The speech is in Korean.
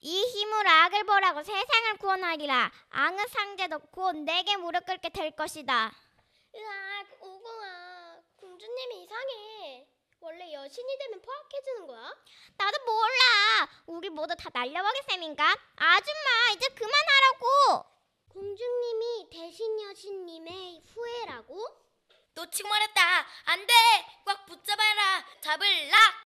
이 힘으로 악을 보라고 세상을 구원하리라. 악은 상대 놓고 내게 무릎 꿇게 될 것이다. 으악, 오공아. 공주님이 이상해. 원래 여신이 되면 포악해지는 거야? 나도 몰라. 우리 모두 다 날려버릴 셈인가? 아줌마, 이제 그만하라고. 공주님이 대신 여신님의 후예라고? 놓치고 말했다. 안 돼. 꽉 붙잡아라. 잡을라.